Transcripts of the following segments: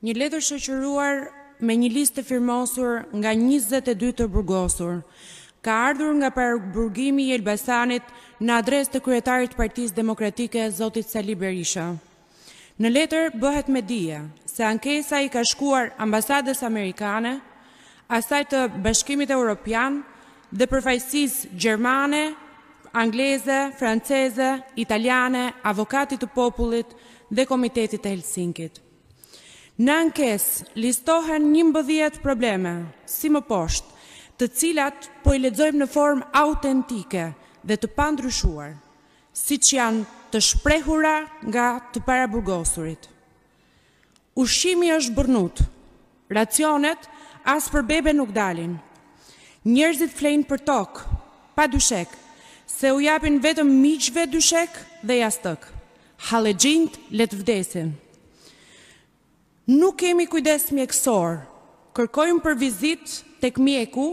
Një letër shëqëruar me një listë të firmosur nga 22 të burgosur, ka ardhur nga për burgimi i Elbasanit në adres të kryetarit partiz demokratike Zotit Sali Berisha. Në letër bëhet me dhije se ankesa i ka shkuar ambasadës amerikane, asaj të bashkimit e Europian dhe përfajsis Gjermane, Angleze, Franceze, Italiane, Avokatit të Popullit dhe Komitetit e Helsinkit. Në ankes listohen një mbëdhjet probleme, si më poshtë, të cilat po i ledzojmë në form autentike dhe të pandryshuar, si që janë të shprehura nga të para burgosurit. Ushimi është bërnut, racionet asë për bebe nuk dalin, njerëzit flejnë për tokë, pa dyshek, se u japin vetëm miqve dyshek dhe jastëk, halegjint letë vdesin. Nuk kemi kujdes mjekësor, kërkojmë për vizit të këmjeku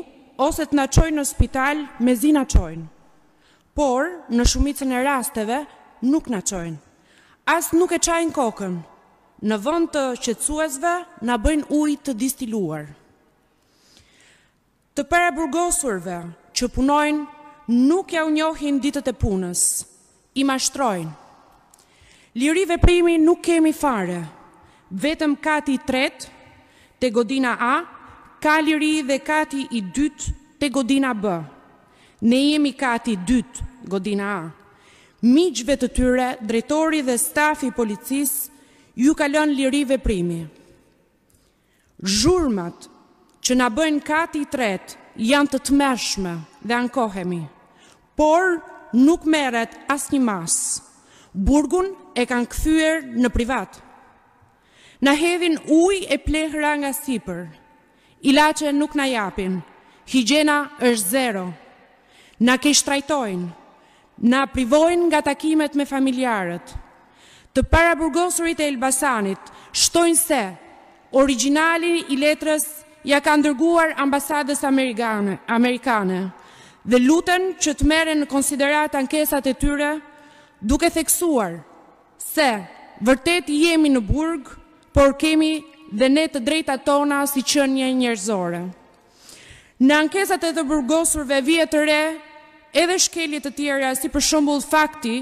ose të naqojnë në spital me zi naqojnë. Por, në shumicën e rasteve, nuk naqojnë. Asë nuk e qajnë kokën, në vënd të qëtësuesve në bëjnë ujtë të distiluar. Të pere burgosurve që punojnë nuk ja unjohin ditët e punës, i mashtrojnë. Lirive primi nuk kemi fare, vetëm kati i tretë te godina A, ka liri dhe kati i dytë te godina B. Ne jemi kati i dytë godina A. Migjve të tyre, drejtori dhe stafi i policisë ju kalon lënë primi. veprimi. Zhurmat që na bëjnë kati i tretë janë të tmeshme dhe ankohemi, por nuk meret as një masë. Burgun e kanë këthyër në privatë. Në hedhin uj e plehra nga sipër, ilace nuk në japin, higjena është zero. Në kështrajtojnë, në privojnë nga takimet me familjarët. Të para burgosurit e Elbasanit, shtojnë se, originali i letrës ja ka ndërguar ambasadës amerikane dhe lutën që të meren në konsiderat ankesat e tyre duke theksuar se vërtet jemi në burgë, por kemi dhe ne të drejta tona si një njërzore. Në ankesat e të burgosurve vjetëre, edhe shkelit të tjera si për shumbull fakti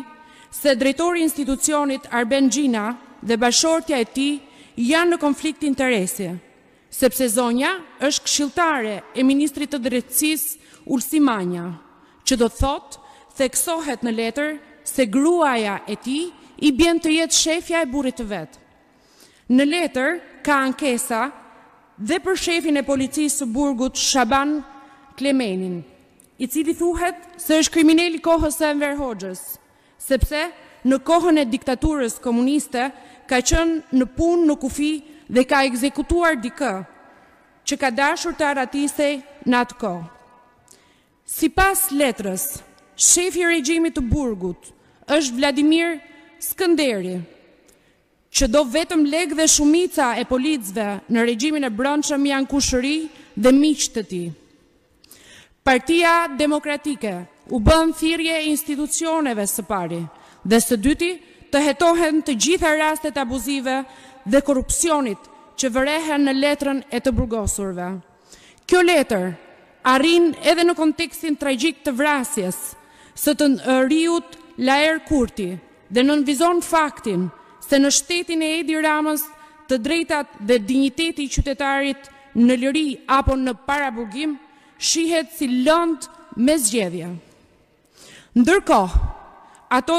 se drejtori institucionit Arben Gjina dhe bashortja e ti janë në konflikt interesi, sepse zonja është këshiltare e Ministrit të Drecis Manja, që do thot theksohet në letër se gruaja e ti i bjen të jetë shefja e burit të vetë. Në letër ka ankesa dhe për shefin e policisë së burgut Shaban Klemenin, i cili thuhet se është krimineli kohës së Enver Hoxhës, sepse në kohën e diktaturës komuniste ka qenë në punë në kufi dhe ka ekzekutuar dikë që ka dashur të aratisej në atë kohë. Si pas letrës, shefi regjimit të burgut është Vladimir Skënderi, që do vetëm leg dhe shumica e policve në regjimin e brëndshëm janë kushëri dhe miqë të ti. Partia demokratike u bën thirje institucioneve së pari dhe së dyti të hetohen të gjitha rastet abuzive dhe korupcionit që vërehen në letrën e të burgosurve. Kjo letër arrin edhe në kontekstin tragjik të vrasjes së të riut Laer Kurti dhe nënvizon faktin se në shtetin e Edi Ramës të drejtat dhe digniteti qytetarit në lëri apo në paraburgim, shihet si lënd me zgjedhje. Ndërko, ato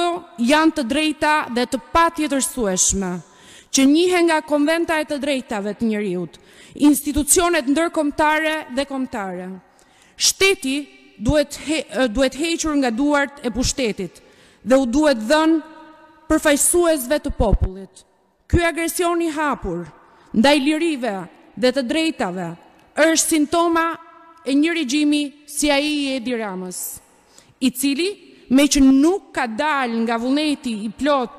janë të drejta dhe të patjet që njëhen nga konventa e të drejtave të njëriut, institucionet ndërkomtare dhe komtare. Shteti duhet hequr nga duart e pushtetit dhe u duhet dhenë përfajsuesve të popullit. Ky agresion i hapur, ndaj lirive dhe të drejtave, është sintoma e një regjimi si a i e diramës, i cili, me që nuk ka dal nga vullneti i plot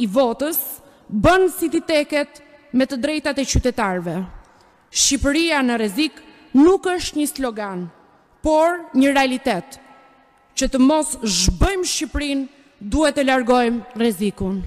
i votës, bënë si ti teket me të drejtat e qytetarve. Shqipëria në rezik nuk është një slogan, por një realitet, që të mos zhbëjmë Shqipërinë Duhet të largojmë rrezikun.